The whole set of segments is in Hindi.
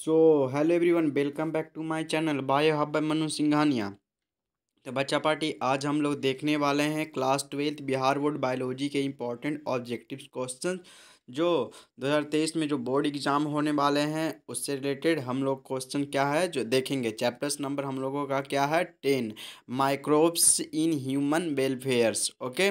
so hello everyone welcome back to my channel bio hub Manu Singhania तो बच्चा पार्टी आज हम लोग देखने वाले हैं class twelfth Bihar board biology के इम्पॉर्टेंट ऑब्जेक्टिव्स क्वेश्चन जो 2023 में जो बोर्ड एग्ज़ाम होने वाले हैं उससे रिलेटेड हम लोग क्वेश्चन क्या है जो देखेंगे चैप्टर्स नंबर हम लोगों का क्या है ten microbes in human welfares okay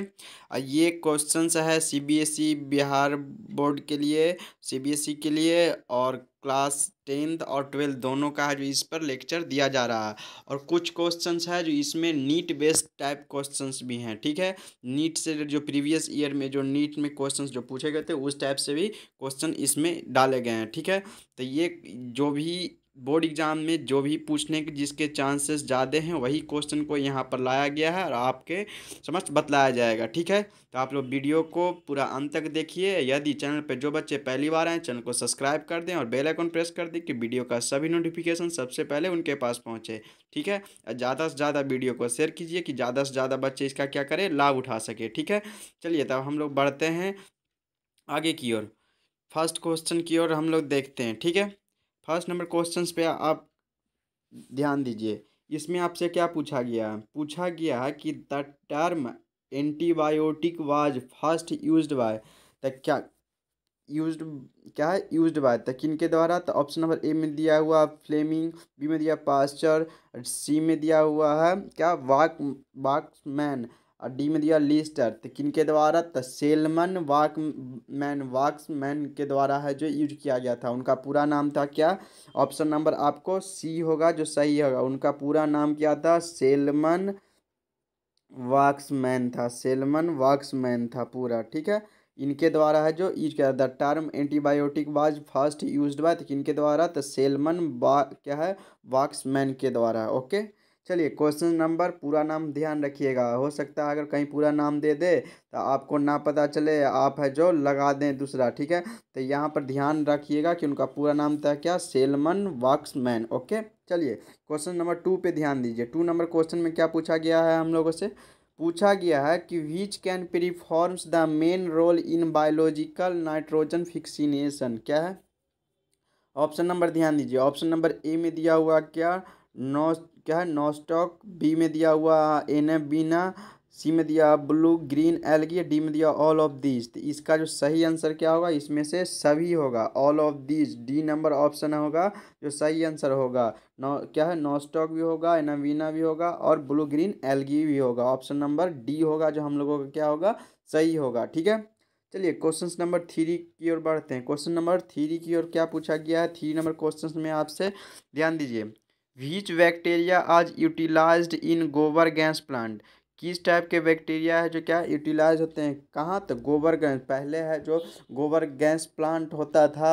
ये क्वेश्चन है सीबीएसई e बिहार बोर्ड के लिए सीबीएसई e के लिए और क्लास टेंथ और ट्वेल्थ दोनों का है जो इस पर लेक्चर दिया जा रहा है और कुछ क्वेश्चंस है जो इसमें नीट बेस्ड टाइप क्वेश्चंस भी हैं ठीक है नीट से जो प्रीवियस ईयर में जो नीट में क्वेश्चंस जो पूछे गए थे उस टाइप से भी क्वेश्चन इसमें डाले गए हैं ठीक है तो ये जो भी बोर्ड एग्ज़ाम में जो भी पूछने के जिसके चांसेस ज़्यादा हैं वही क्वेश्चन को यहाँ पर लाया गया है और आपके समझ बतलाया जाएगा ठीक है तो आप लोग वीडियो को पूरा अंत तक देखिए यदि चैनल पर जो बच्चे पहली बार आए चैनल को सब्सक्राइब कर दें और बेल आइकन प्रेस कर दें कि वीडियो का सभी नोटिफिकेशन सबसे पहले उनके पास पहुँचे ठीक है ज़्यादा से ज़्यादा वीडियो को शेयर कीजिए कि ज़्यादा से ज़्यादा बच्चे इसका क्या करें लाभ उठा सके ठीक है चलिए तब हम लोग बढ़ते हैं आगे की ओर फर्स्ट क्वेश्चन की ओर हम लोग देखते हैं ठीक है फर्स्ट नंबर क्वेश्चन पे आप ध्यान दीजिए इसमें आपसे क्या पूछा गया पूछा गया है कि the term antibiotic was first use by the क्या यूज क्या है यूज बाय द किन के द्वारा तो ऑप्शन नंबर ए में दिया हुआ फ्लेमिंग बी में दिया पास्चर सी में दिया हुआ है क्या वाक वाक्समैन और डी में दिया लिस्टर तो किन के द्वारा तो Selman Waksman Waksman के द्वारा है जो यूज किया गया था उनका पूरा नाम था क्या ऑप्शन नंबर आपको सी होगा जो सही होगा उनका पूरा नाम क्या था सेलमन वाक्समैन था सेलमन वाक्समैन था पूरा ठीक है इनके द्वारा है जो यूज किया the term antibiotic was first use by किन के द्वारा तो सेलमन वा क्या है वाक्समैन के द्वारा ओके चलिए क्वेश्चन नंबर पूरा नाम ध्यान रखिएगा हो सकता है अगर कहीं पूरा नाम दे दे तो आपको ना पता चले आप है जो लगा दें दूसरा ठीक है तो यहाँ पर ध्यान रखिएगा कि उनका पूरा नाम था क्या सेलमन वॉक्समैन ओके चलिए क्वेश्चन नंबर टू पे ध्यान दीजिए टू नंबर क्वेश्चन में क्या पूछा गया है हम लोगों से पूछा गया है कि which can performs the main role in biological nitrogen fixation क्या है ऑप्शन नंबर ध्यान दीजिए ऑप्शन नंबर ए में दिया हुआ क्या नोस क्या है नोस्टॉक स्टॉक बी में दिया हुआ ए एफ बीना सी में दिया ब्लू ग्रीन एलगी डी में दिया ऑल ऑफ दीज तो इसका जो सही आंसर क्या होगा इसमें से सभी होगा all of these D number option होगा जो सही आंसर होगा नौ क्या है नोस्टॉक भी होगा एनावीना भी होगा और ब्लू ग्रीन एलगी भी होगा ऑप्शन नंबर डी होगा जो हम लोगों का क्या होगा सही होगा ठीक है चलिए क्वेश्चन नंबर थ्री की ओर बढ़ते हैं क्वेश्चन नंबर थ्री की ओर क्या पूछा गया है थ्री नंबर क्वेश्चन में आपसे ध्यान दीजिए विच बैक्टीरिया आज utilise in gobar gas plant किस टाइप के बैक्टीरिया है जो क्या यूटिलाइज होते हैं कहाँ तो गोबर गैस पहले है जो गोबर गैस प्लांट होता था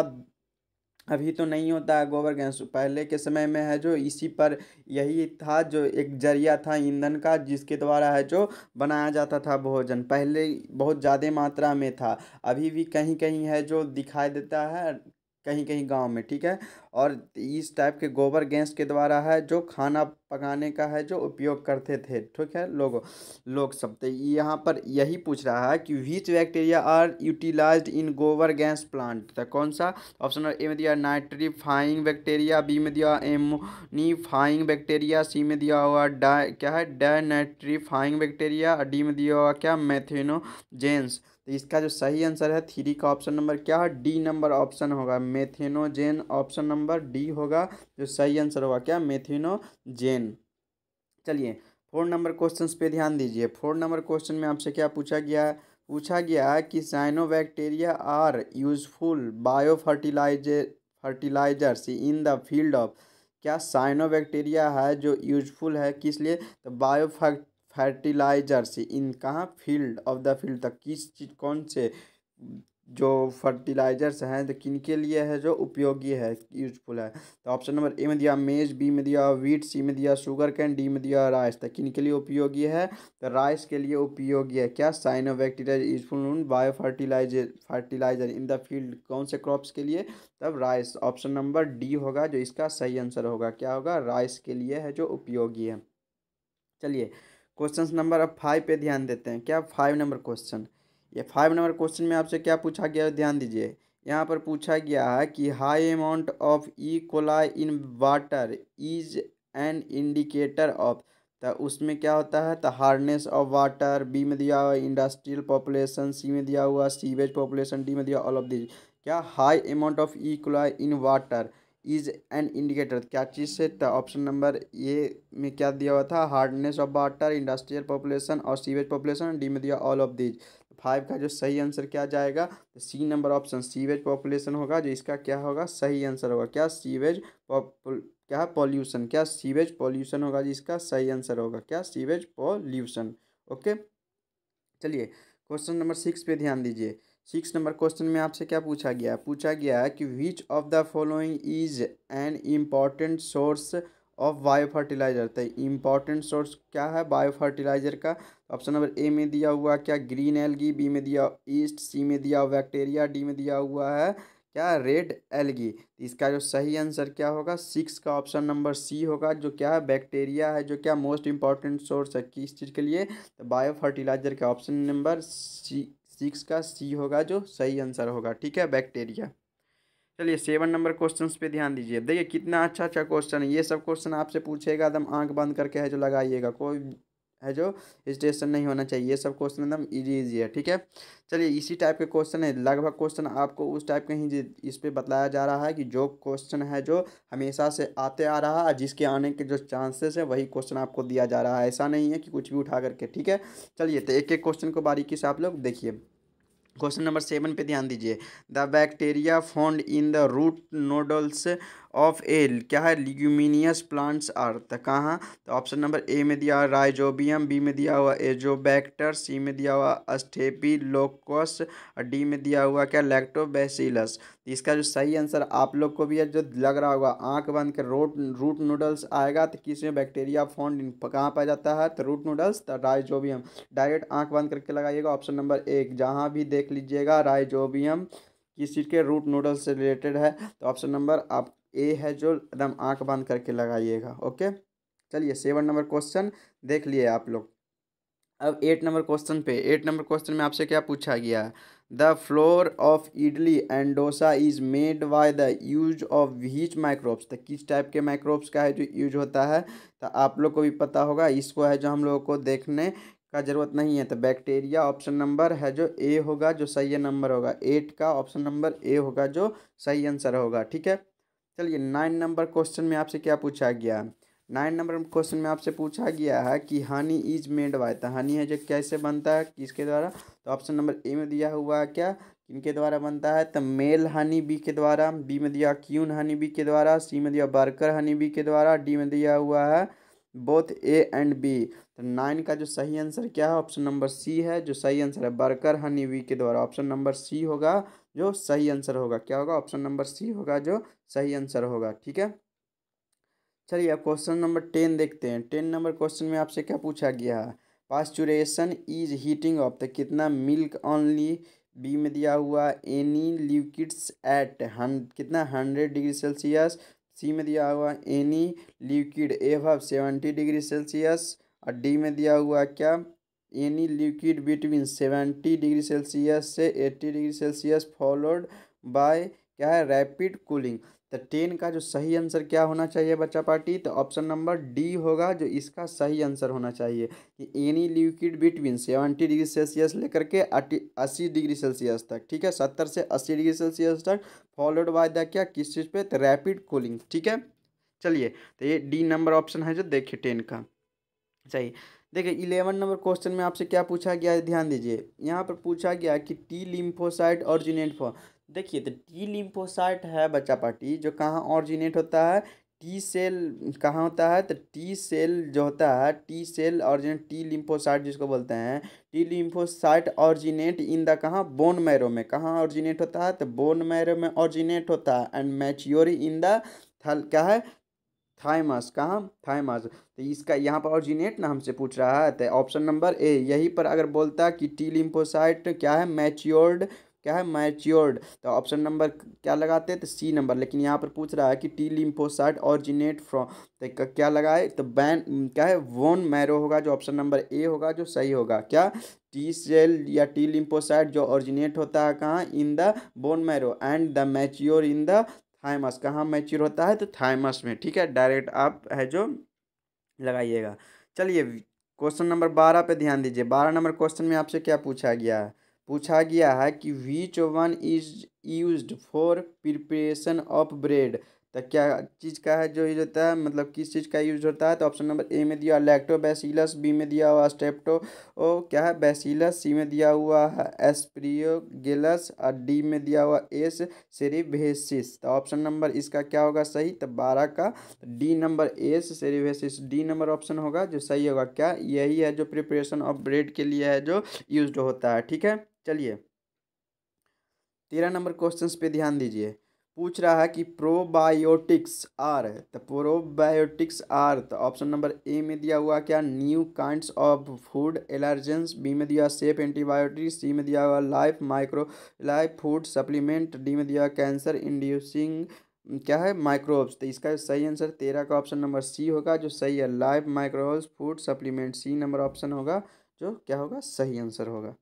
अभी तो नहीं होता है गोबर गैस पहले के समय में है जो इसी पर यही था जो एक जरिया था ईंधन का जिसके द्वारा है जो बनाया जाता था भोजन पहले बहुत ज़्यादा मात्रा में था अभी भी कहीं कहीं है जो दिखाई देता है कहीं कहीं गांव में ठीक है और इस टाइप के गोबर गैस के द्वारा है जो खाना पकाने का है जो उपयोग करते थे ठीक है लोग लोग सब तो यहाँ पर यही पूछ रहा है कि which bacteria are utilise in gobar gas plant तो कौन सा ऑप्शन ए में दिया नाइट्रीफाइंग बैक्टीरिया बी में दिया एमोनीफाइंग बैक्टीरिया सी में दिया हुआ डा क्या है डाइनाइट्रीफाइंग बैक्टीरिया डी में दिया हुआ क्या मैथिनोजेंस तो इसका जो सही आंसर है थ्री का ऑप्शन नंबर क्या है डी नंबर ऑप्शन होगा मेथेनोजेन ऑप्शन नंबर डी होगा जो सही आंसर होगा क्या मेथेनोजेन चलिए फोर नंबर क्वेश्चन पे ध्यान दीजिए फोर नंबर क्वेश्चन में आपसे क्या पूछा गया है पूछा गया है कि cyanobacteria are useful bio fertiliser fertilisers in the field of क्या साइनोबैक्टीरिया है जो यूजफुल है किस लिए तो बायो फर्टिलाइजर्स इन कहाँ फील्ड ऑफ द फील्ड तक किस चीज़ कौन से जो फर्टिलाइजर्स हैं तो किन के लिए है जो उपयोगी है यूजफुल है तो ऑप्शन नंबर ए में दिया मेज बी में दिया वीट सी में दिया शुगर कैन डी में दिया राइस तो किन के लिए उपयोगी है तो राइस के लिए उपयोगी है क्या cyanobacteria useful bio biofertiliser fertiliser in the field कौन से क्रॉप्स के लिए तब राइस ऑप्शन नंबर डी होगा जो इसका सही आंसर होगा क्या होगा राइस के लिए है जो उपयोगी है चलिए क्वेश्चन नंबर अब फाइव पे ध्यान देते हैं क्या फाइव नंबर क्वेश्चन ये फाइव नंबर क्वेश्चन में आपसे क्या पूछा गया ध्यान दीजिए यहाँ पर पूछा गया है कि high amount of E coli in water is an indicator of तो उसमें क्या होता है तो हार्डनेस ऑफ वाटर बी में दिया हुआ इंडस्ट्रियल पॉपुलेशन सी में दिया हुआ सीवेज पॉपुलेशन डी में दिया ऑल ऑफ दिस क्या high amount of E coli in water is an indicator क्या चीज़ से ऑप्शन नंबर ए में क्या दिया हुआ था hardness of water industrial population और सीवेज पॉपुलेशन डी में दिया ऑल ऑफ दीज फाइव का जो सही आंसर क्या जाएगा तो C number option sewage population होगा जो इसका क्या होगा सही आंसर होगा क्या सीवेज क्या है पॉल्यूशन क्या सीवेज पॉल्यूशन होगा जिसका सही आंसर होगा क्या सीवेज पॉल्यूशन ओके चलिए क्वेश्चन नंबर सिक्स पे ध्यान दीजिए सिक्स नंबर क्वेश्चन में आपसे क्या पूछा गया पूछा गया कि which of the following is an important source of biofertiliser तो इम्पॉर्टेंट सोर्स क्या है बायो फर्टिलाइजर का ऑप्शन नंबर ए में दिया हुआ क्या ग्रीन एलगी बी में दिया ईस्ट सी में दिया हुआ डी में दिया हुआ है क्या रेड एलगी तो इसका जो सही आंसर क्या होगा सिक्स का ऑप्शन नंबर सी होगा जो क्या है बैक्टेरिया है जो क्या मोस्ट इंपॉर्टेंट सोर्स है किस चीज़ के लिए तो बायो फर्टिलाइजर का ऑप्शन नंबर सी सिक्स का सी होगा जो सही आंसर होगा ठीक है बैक्टीरिया चलिए सेवन नंबर क्वेश्चन पे ध्यान दीजिए देखिए कितना अच्छा अच्छा क्वेश्चन है ये सब क्वेश्चन आपसे पूछेगा एकदम आंख बंद करके है जो लगाइएगा कोई है जो स्टेशन नहीं होना चाहिए ये सब क्वेश्चन एकदम इजी इजी है ठीक है चलिए इसी टाइप के क्वेश्चन है लगभग क्वेश्चन आपको उस टाइप के ही इस पर बताया जा रहा है कि जो क्वेश्चन है जो हमेशा से आते आ रहा है जिसके आने के जो चांसेस है वही क्वेश्चन आपको दिया जा रहा है ऐसा नहीं है कि कुछ भी उठा करके ठीक है चलिए तो एक एक क्वेश्चन को बारीकी से आप लोग देखिए क्वेश्चन नंबर सेवन पे ध्यान दीजिए the bacteria found in the root nodules of L क्या है लिग्यूमिनियस प्लांट्स आर तो कहाँ तो ऑप्शन नंबर ए में दिया हुआ राइजोबियम बी में दिया हुआ एजोबैक्टर सी में दिया हुआ अस्टेपी लोकस और डी में दिया हुआ क्या लैक्टोबैसिलस तो इसका जो सही आंसर आप लोग को भी है जो लग रहा होगा आँख बंद कर रोट रूट नूडल्स आएगा तो किस में बैक्टीरिया फॉन्ड कहाँ पाया जाता है तो रूट नूडल्स तो राइजोबियम डायरेक्ट आँख बंद करके लगाइएगा ऑप्शन नंबर एक जहाँ भी देख लीजिएगा राइजोबियम किस चीज़ के रूट नूडल्स से रिलेटेड है तो ऑप्शन नंबर आप ए है जो एकदम आँख बंद करके लगाइएगा ओके चलिए सेवन नंबर क्वेश्चन देख लिए आप लोग अब एट नंबर क्वेश्चन पे एट नंबर क्वेश्चन में आपसे क्या पूछा गया है the flour of idli and dosa is made by the use of which microbes तो किस टाइप के माइक्रोब्स का है जो यूज होता है तो आप लोग को भी पता होगा इसको है जो हम लोगों को देखने का जरूरत नहीं है तो बैक्टीरिया ऑप्शन नंबर है जो ए होगा जो सही नंबर होगा एट का ऑप्शन नंबर ए होगा जो सही आंसर होगा ठीक है चलिए नाइन नंबर क्वेश्चन में आपसे क्या पूछा गया नाइन नंबर क्वेश्चन में आपसे पूछा गया है कि हनी इज मेड बाय तो हनी है जो कैसे बनता है किसके द्वारा तो ऑप्शन नंबर ए में दिया हुआ है क्या किनके द्वारा बनता है तो मेल हनी बी के द्वारा बी में दिया क्यून हनी बी के द्वारा सी में दिया बर्कर हनी बी के द्वारा डी में दिया हुआ है बोथ ए एंड बी तो नाइन का जो सही आंसर क्या है ऑप्शन नंबर सी है जो सही आंसर है बर्कर हनी बी के द्वारा ऑप्शन नंबर सी होगा जो सही आंसर होगा क्या होगा ऑप्शन नंबर सी होगा जो सही आंसर होगा ठीक है चलिए अब क्वेश्चन नंबर टेन देखते हैं टेन नंबर क्वेश्चन में आपसे क्या पूछा गया है pasteurisation is heating of the कितना मिल्क ऑनली बी में दिया हुआ एनी लिक्विड्स एट हन कितना हंड्रेड डिग्री सेल्सियस सी में दिया हुआ any liquid above seventy degree Celsius और डी में दिया हुआ क्या any liquid between seventy degree Celsius से eighty degree Celsius followed by क्या है रैपिड कूलिंग तो टेन का जो सही आंसर क्या होना चाहिए बच्चा पार्टी तो ऑप्शन नंबर डी होगा जो इसका सही आंसर होना चाहिए कि any liquid between seventy degree Celsius लेकर के अस्सी डिग्री सेल्सियस तक ठीक है सत्तर से अस्सी डिग्री सेल्सियस तक फॉलोड बाय द क्या किस चीज़ पे तो रैपिड कूलिंग ठीक है चलिए तो ये डी नंबर ऑप्शन है जो देखिए टेन का सही देखिए इलेवन नंबर क्वेश्चन में आपसे क्या पूछा गया है ध्यान दीजिए यहाँ पर पूछा गया कि टी लिम्फोसाइट ऑरिजिनेट फॉर देखिए तो टी लिम्फोसाइट है बच्चा पार्टी जो कहाँ ऑरिजिनेट होता है टी सेल कहाँ होता है तो टी सेल जो होता है T cell originate T lymphocyte जिसको बोलते हैं T lymphocyte originate in the कहाँ बोन मैरो में कहाँ ऑरिजिनेट होता है तो बोन मैरो में ऑरिजिनेट होता है एंड मैच्योरी इन द थल क्या है थाइमस कहाँ थाइमस तो इसका यहाँ पर ऑरिजिनेट ना हमसे पूछ रहा है तो ऑप्शन नंबर ए यहीं पर अगर बोलता कि टी लिम्फोसाइट क्या है मैच्योर्ड क्या है मैच्योर्ड तो ऑप्शन नंबर क्या लगाते हैं तो सी नंबर लेकिन यहाँ पर पूछ रहा है कि टी लिम्फोसाइट ऑरिजिनेट फ्रॉम तो क्या लगाए तो बैन क्या है वोन मैरो होगा जो ऑप्शन नंबर ए होगा जो सही होगा क्या टी सेल या टी लिम्फोसाइट जो ऑरिजिनेट होता है कहाँ in the bone marrow and the mature in the thymus कहाँ मैच्योर होता है तो थाइमस में ठीक है डायरेक्ट आप है जो लगाइएगा चलिए क्वेश्चन नंबर बारह पे ध्यान दीजिए बारह नंबर क्वेश्चन में आपसे क्या पूछा गया है पूछा गया है कि which one is use for preparation of bread तो क्या चीज़ का है जो यूज होता है मतलब किस चीज़ का यूज होता है तो ऑप्शन नंबर ए में दिया लैक्टो बेसिलस बी में दिया हुआ स्टेप्टो ओ क्या है बैसिलस सी में दिया हुआ है एस्प्रियोगेलस और डी में दिया हुआ एस सेरिभेसिस तो ऑप्शन नंबर इसका क्या होगा सही तो बारह का तो D number S cerevisiae D number option होगा जो सही होगा क्या यही है जो प्रिपरेशन ऑफ ब्रेड के लिए है जो यूज होता है ठीक है चलिए तेरह नंबर क्वेश्चन पे ध्यान दीजिए पूछ रहा है कि प्रोबायोटिक्स आर तो प्रोबायोटिक्स आर तो ऑप्शन नंबर ए में दिया हुआ क्या new kinds of food allergens B में दिया सेफ एंटीबायोटिक्स सी में दिया हुआ life micro life food supplement D में दिया कैंसर इंड्यूसिंग क्या है माइक्रोब्स तो इसका सही आंसर तेरह का ऑप्शन नंबर सी होगा जो सही है life microbes food supplement C number option होगा जो क्या होगा सही आंसर होगा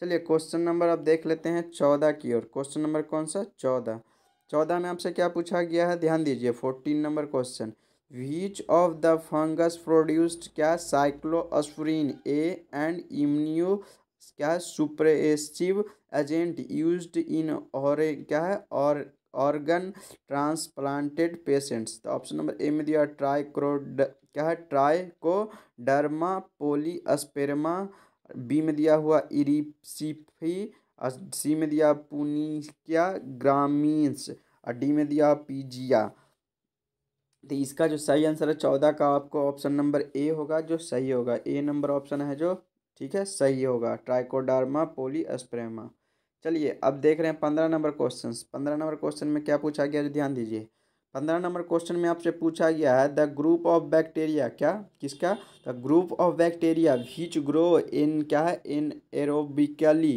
चलिए क्वेश्चन नंबर अब देख लेते हैं चौदह की ओर क्वेश्चन नंबर कौन सा चौदह चौदह में आपसे क्या पूछा गया है ध्यान दीजिए fourteen number question which of the fungus produced क्या साइक्लोअस्फ्रीन ए एंड इम्यूनियो क्या सुप्रेसिव एजेंट यूज इन और क्या है और ऑर्गन ट्रांसप्लांटेड पेशेंट्स तो ऑप्शन नंबर ए में दिया ट्राइक्रोड क्या है ट्राई को डर्मा पोलीस्पेरमा बी में दिया हुआ इरिपसिफी सी में दिया पुनिकिया ग्रामीण और डी में दिया पीजिया तो इसका जो सही आंसर है चौदह का आपको ऑप्शन नंबर ए होगा जो सही होगा ए नंबर ऑप्शन है जो ठीक है सही होगा ट्राइकोडार्मा पोलीस्प्रेमा चलिए अब देख रहे हैं पंद्रह नंबर क्वेश्चन पंद्रह नंबर क्वेश्चन में क्या पूछा गया जो ध्यान दीजिए पंद्रह नंबर क्वेश्चन में आपसे पूछा गया है द ग्रुप ऑफ बैक्टीरिया क्या किसका the group of bacteria which grow in क्या है इन एरोबिकली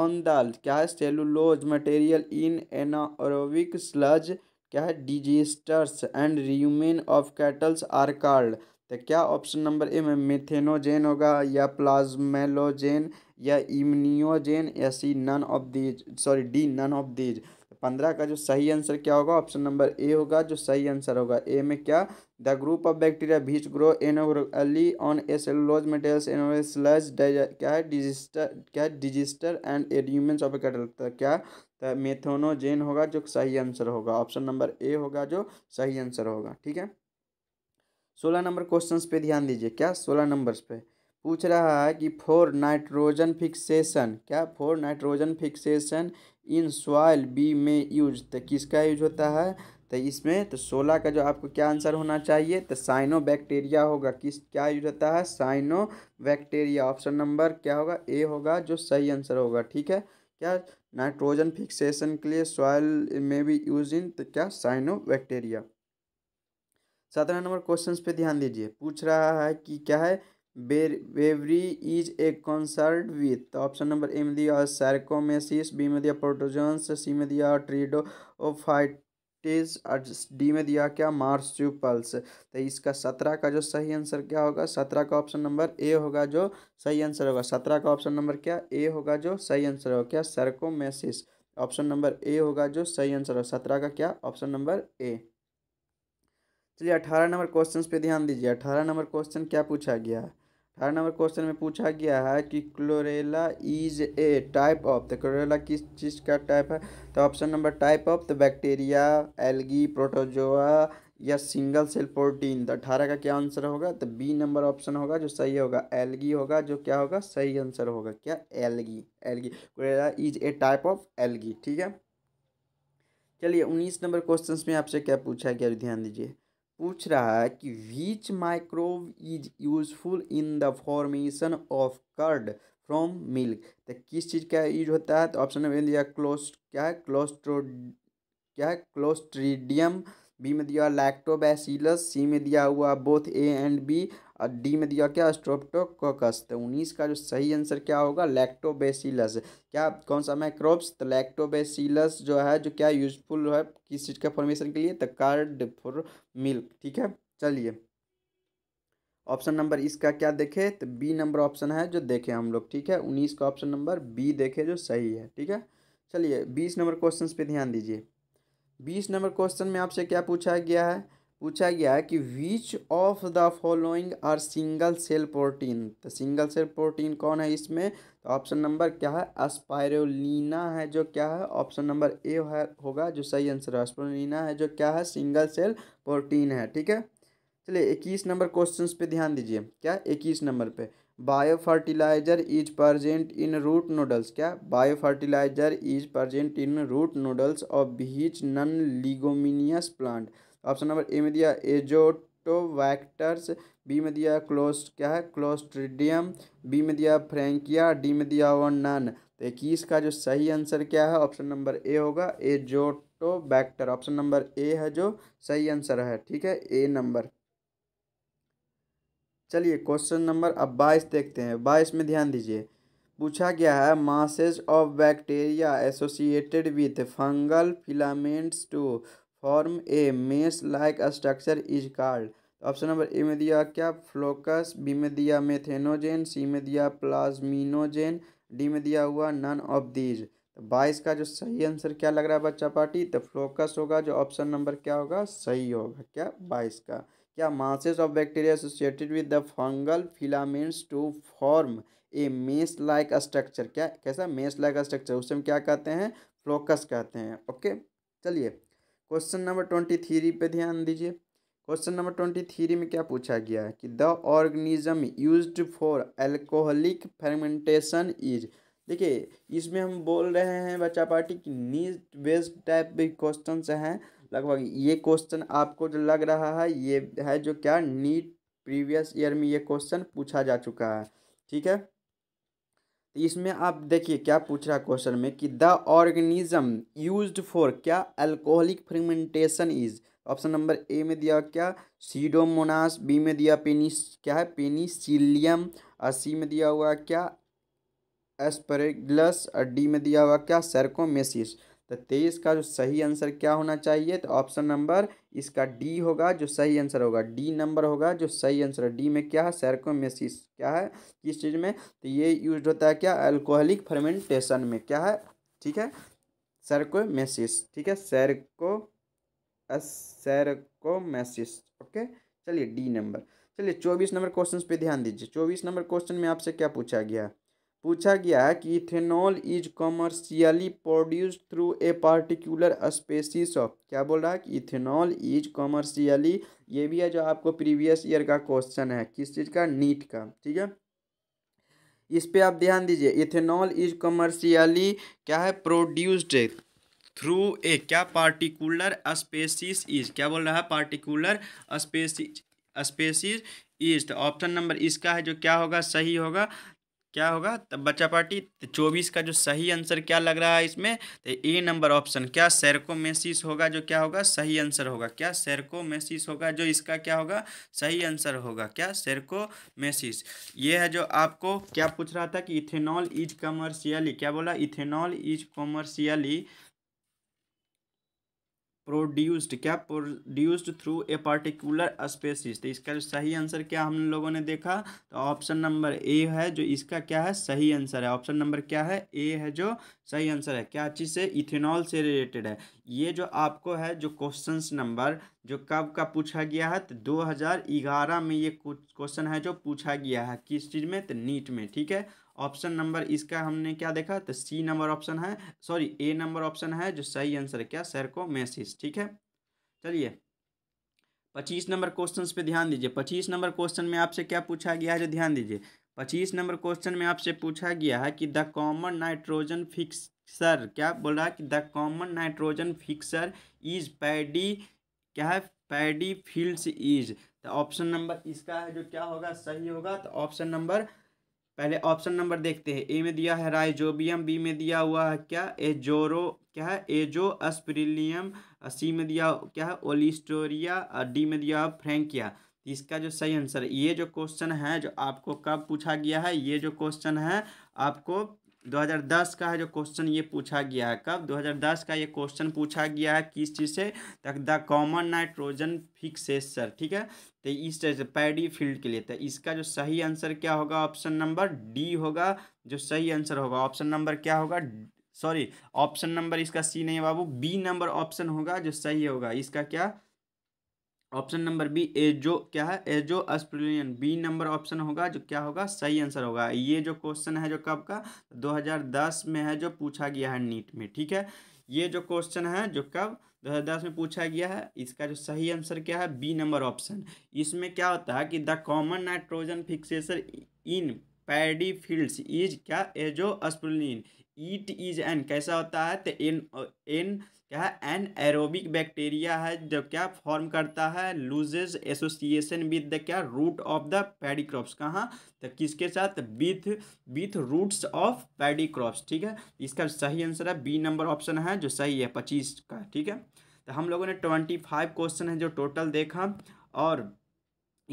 ऑन दाल क्या है cellulose material in anaerobic sludge क्या है digesters and rumen of cattles are called तो क्या ऑप्शन नंबर ए में मिथेनोजेन होगा या प्लाज्मेलोजेन या इम्नियोजेन या C none of these sorry D none of these पंद्रह का जो सही आंसर क्या होगा ऑप्शन नंबर ए होगा जो सही आंसर होगा ए में क्या the group of bacteria which grow एनोली ऑन ए सेलोज मटेरियल्स एनोरसलाइज क्या है डिजिस्टर क्या है डिजिस्टर एंड एड्यूमेंट्स ऑफ कैटल तो क्या तो मेथोनोजेन होगा जो सही आंसर होगा ऑप्शन नंबर ए होगा जो सही आंसर होगा ठीक है सोलह नंबर क्वेश्चन पे ध्यान दीजिए क्या सोलह नंबर पे पूछ रहा है कि फोर नाइट्रोजन फिक्सेशन क्या for nitrogen fixation in soil B में यूज तो किसका यूज होता है तो इसमें तो सोलह का जो आपको क्या आंसर होना चाहिए तो साइनो बैक्टीरिया होगा किस क्या यूज होता है साइनो बैक्टीरिया ऑप्शन नंबर क्या होगा ए होगा जो सही आंसर होगा ठीक है क्या नाइट्रोजन फिक्सेशन के लिए सॉइल में भी यूज इन तो क्या साइनो बैक्टीरिया सत्रह नंबर क्वेश्चन पे ध्यान दीजिए पूछ रहा है कि क्या है brewery is a concerned with तो ऑप्शन नंबर ए में दिया सैरकोमेसिस बी में दिया प्रोटोजन्स सी में दिया ट्रीडो फाइटिस डी में दिया क्या मार्सुपल्स तो इसका सत्रह का जो सही आंसर क्या होगा सत्रह का ऑप्शन नंबर ए होगा जो सही आंसर होगा सत्रह का ऑप्शन नंबर क्या ए होगा जो सही आंसर होगा क्या सैरकोमेसिस ऑप्शन नंबर ए होगा जो सही आंसर होगा सत्रह का क्या ऑप्शन नंबर ए चलिए अठारह नंबर क्वेश्चन पे ध्यान दीजिए अठारह नंबर क्वेश्चन क्या पूछा गया है अठारह नंबर क्वेश्चन में पूछा गया है कि chlorella is a type of तो क्लोरेला किस चीज़ का टाइप है तो ऑप्शन नंबर टाइप ऑफ तो बैक्टीरिया एल्गी प्रोटोजोआ या सिंगल सेल प्रोटीन तो अठारह का क्या आंसर होगा तो बी नंबर ऑप्शन होगा जो सही होगा एलगी होगा जो क्या होगा सही आंसर होगा क्या algae algae chlorella is a type of algae ठीक है चलिए उन्नीस नंबर क्वेश्चन में आपसे क्या पूछा गया ध्यान दीजिए पूछ रहा है कि which microbe is useful in the formation of curd from milk तो किस चीज़ का यूज होता है तो ऑप्शन में दिया क्लोस्ट क्या है क्लोस्ट्रो क्या है क्लोस्ट्रीडियम बी में दिया लैक्टोबैसिलस सी में दिया हुआ बोथ ए एंड बी और डी में दिया क्या स्ट्रोप्टोकोकस तो उन्नीस का जो सही आंसर क्या होगा लैक्टोबेसिलस क्या कौन सा माइक्रोब्स तो लैक्टोबेसिलस जो है जो क्या यूजफुल है किस चीज़ के फॉर्मेशन के लिए तो कार्ड फॉर मिल्क ठीक है चलिए ऑप्शन नंबर इसका क्या देखे तो बी नंबर ऑप्शन है जो देखे हम लोग ठीक है उन्नीस का ऑप्शन नंबर बी देखे जो सही है ठीक है चलिए बीस नंबर क्वेश्चन पे ध्यान दीजिए बीस नंबर क्वेश्चन में आपसे क्या पूछा गया है पूछा गया है कि which of the following are single cell protein तो सिंगल सेल प्रोटीन कौन है इसमें तो ऑप्शन नंबर क्या है स्पायरोना है जो क्या है ऑप्शन नंबर ए है होगा जो सही आंसर है अस्पायरोलिना है जो क्या है सिंगल सेल प्रोटीन है ठीक है चलिए इक्कीस नंबर क्वेश्चन पे ध्यान दीजिए क्या इक्कीस नंबर पर biofertiliser is present in root nodules क्या biofertiliser is present in root nodules और which non leguminous plant option number A में दिया एजोटोवैक्टर्स बी में दिया क्लोस्ट क्या है क्लोस्ट्रीडियम बी में दिया फ्रेंकिया डी में दिया वन नन तो इक्कीस का जो सही आंसर क्या है ऑप्शन नंबर ए होगा एजोटोवैक्टर ऑप्शन नंबर ए है जो सही आंसर है ठीक है ए नंबर चलिए क्वेश्चन नंबर अब बाईस देखते हैं बाईस में ध्यान दीजिए पूछा गया है masses of bacteria associated with fungal filaments to form a mesh like structure is called option number A में दिया क्या फ्लोकस बी में दिया मेथेनोजेन सी में दिया प्लाज्मिनोजेन डी में दिया हुआ नन ऑफ दीज तो बाईस का जो सही आंसर क्या लग रहा है बच्चा पार्टी तो फ्लोकस होगा जो ऑप्शन नंबर क्या होगा सही होगा क्या बाईस का क्या masses of bacteria associated with the fungal filaments to form a mesh like structure क्या कैसा मेस लाइक स्ट्रक्चर उसे हम क्या कहते हैं फ्लोकस कहते हैं ओके चलिए क्वेश्चन नंबर ट्वेंटी थ्री पे ध्यान दीजिए क्वेश्चन नंबर ट्वेंटी थ्री में क्या पूछा गया है कि the organism used for alcoholic fermentation is देखिए इसमें हम बोल रहे हैं बच्चा पार्टी की नीट बेस्ड टाइप भी क्वेश्चन हैं लगभग ये क्वेश्चन आपको जो लग रहा है ये है जो क्या नीट प्रीवियस ईयर में ये क्वेश्चन पूछा जा चुका है ठीक है तो इसमें आप देखिए क्या पूछ रहा क्वेश्चन में कि द ऑर्गेनिज्म यूज्ड फॉर क्या alcoholic fermentation is option number A में दिया क्या सीडोमोनास बी में दिया पेनिस क्या है पेनिसिलियम और सी में दिया हुआ क्या एस्परेगलस और डी में दिया हुआ क्या सरकोमेसिस तो तेईस का जो सही आंसर क्या होना चाहिए तो ऑप्शन नंबर इसका डी होगा जो सही आंसर होगा डी नंबर होगा जो सही आंसर है डी में क्या है सैरकोमेसिस क्या है किस चीज़ में तो ये यूज होता है क्या अल्कोहलिक फर्मेंटेशन में क्या है ठीक है सैरकोमेसिस ठीक है सैरको सैरकोमेसिस ओके चलिए डी नंबर चलिए चौबीस नंबर क्वेश्चन पर ध्यान दीजिए चौबीस नंबर क्वेश्चन में आपसे क्या पूछा गया पूछा गया है कि ethanol is commercially produce through a particular species of क्या बोल रहा है कि इथेनॉल इज कॉमर्शियली ये भी है जो आपको प्रीवियस ईयर का क्वेश्चन है किस चीज़ का नीट का ठीक है इस पे आप ध्यान दीजिए इथेनॉल इज कमर्शियली क्या है प्रोड्यूस्ड थ्रू ए क्या पार्टिकुलर स्पेसिस इज क्या बोल रहा है पार्टिकुलर स्पेसिस स्पेसिस इज तो ऑप्शन नंबर इसका है जो क्या होगा सही होगा क्या होगा तब बच्चा पार्टी तो चौबीस का जो सही आंसर क्या लग रहा है इसमें तो ए नंबर ऑप्शन क्या सैरकोमेसिस होगा जो क्या होगा सही आंसर होगा क्या सैरकोमेसिस होगा जो इसका क्या होगा सही आंसर होगा क्या सैरकोमेसिस ये है जो आपको क्या पूछ रहा था कि इथेनॉल इज कमर्शियली क्या बोला इथेनॉल इज कॉमर्शियली प्रोड्यूस्ड क्या produced through a particular species तो इसका सही आंसर क्या हम लोगों ने देखा तो ऑप्शन नंबर ए है जो इसका क्या है सही आंसर है ऑप्शन नंबर क्या है ए है जो सही आंसर है क्या चीज़ से इथेनॉल से रिलेटेड है ये जो आपको है जो क्वेश्चन नंबर जो कब का पूछा गया है तो ग्यारह में ये क्वेश्चन है जो पूछा गया है किस चीज़ में तो नीट में ठीक है ऑप्शन नंबर इसका हमने क्या देखा तो सी नंबर ऑप्शन है सॉरी ए नंबर ऑप्शन है जो सही आंसर है क्या मैसेज ठीक है चलिए पच्चीस नंबर क्वेश्चन पे ध्यान दीजिए पच्चीस नंबर क्वेश्चन में आपसे क्या पूछा गया है जो ध्यान दीजिए पच्चीस नंबर क्वेश्चन में आपसे पूछा गया है कि द कॉमन नाइट्रोजन फिक्सर क्या बोल रहा है कि the common nitrogen fixer is paddy क्या है पैडी फील्ड्स इज तो ऑप्शन नंबर इसका है जो क्या होगा सही होगा तो ऑप्शन नंबर पहले ऑप्शन नंबर देखते हैं ए में दिया है राइजोबियम बी में दिया हुआ है क्या एजोरो क्या है एजो अस्प्रिलियम सी में दिया क्या है ओलिस्टोरिया और डी में दिया फ्रेंकिया तो इसका जो सही आंसर ये जो क्वेश्चन है जो आपको कब पूछा गया है ये जो क्वेश्चन है आपको 2010 का है जो क्वेश्चन ये पूछा गया है कब 2010 का ये क्वेश्चन पूछा गया है किस चीज़ से तक द कॉमन नाइट्रोजन फिक्सेसर ठीक है तो इस तरह से पैडी फील्ड के लिए तो इसका जो सही आंसर क्या होगा ऑप्शन नंबर डी होगा जो सही आंसर होगा ऑप्शन नंबर क्या होगा सॉरी ऑप्शन नंबर इसका सी नहीं बाबू बी नंबर ऑप्शन होगा जो सही होगा इसका क्या ऑप्शन नंबर बी एजो क्या है azospirillum B number option होगा जो क्या होगा सही आंसर होगा ये जो क्वेश्चन है जो कब का 2010 में है जो पूछा गया है नीट में ठीक है ये जो क्वेश्चन है जो कब 2010 में पूछा गया है इसका जो सही आंसर क्या है बी नंबर ऑप्शन इसमें क्या होता है कि the common nitrogen fixer in paddy fields is क्या azospirillum it is an कैसा होता है तो एन एन क्या है एन एरोबिक बैक्टीरिया है जो क्या फॉर्म करता है लूजेज एसोसिएशन विद द क्या root of the paddy crops कहाँ तो किसके साथ with with roots of paddy crops ठीक है इसका सही आंसर है बी नंबर ऑप्शन है जो सही है पच्चीस का ठीक है तो हम लोगों ने ट्वेंटी फाइव क्वेश्चन है जो टोटल देखा और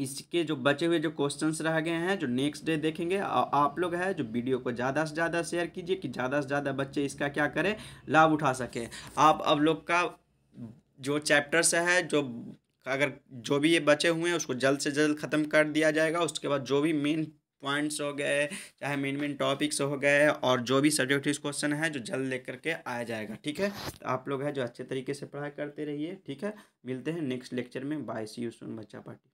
इसके जो बचे हुए जो क्वेश्चंस रह गए हैं जो नेक्स्ट डे देखेंगे आप लोग है जो वीडियो को ज़्यादा से ज़्यादा शेयर कीजिए कि ज़्यादा से ज़्यादा बच्चे इसका क्या करें लाभ उठा सकें आप अब लोग का जो चैप्टर्स है जो अगर जो भी ये बचे हुए हैं उसको जल्द से जल्द ख़त्म कर दिया जाएगा उसके बाद जो भी मेन पॉइंट्स हो गए चाहे मेन मेन टॉपिक्स हो गए और जो भी सब्जेक्ट क्वेश्चन है जो जल्द लेकर के आया जाएगा ठीक है तो आप लोग है जो अच्छे तरीके से पढ़ाई करते रहिए ठीक है मिलते हैं नेक्स्ट लेक्चर में बाय सी यू सुन बच्चा पार्टी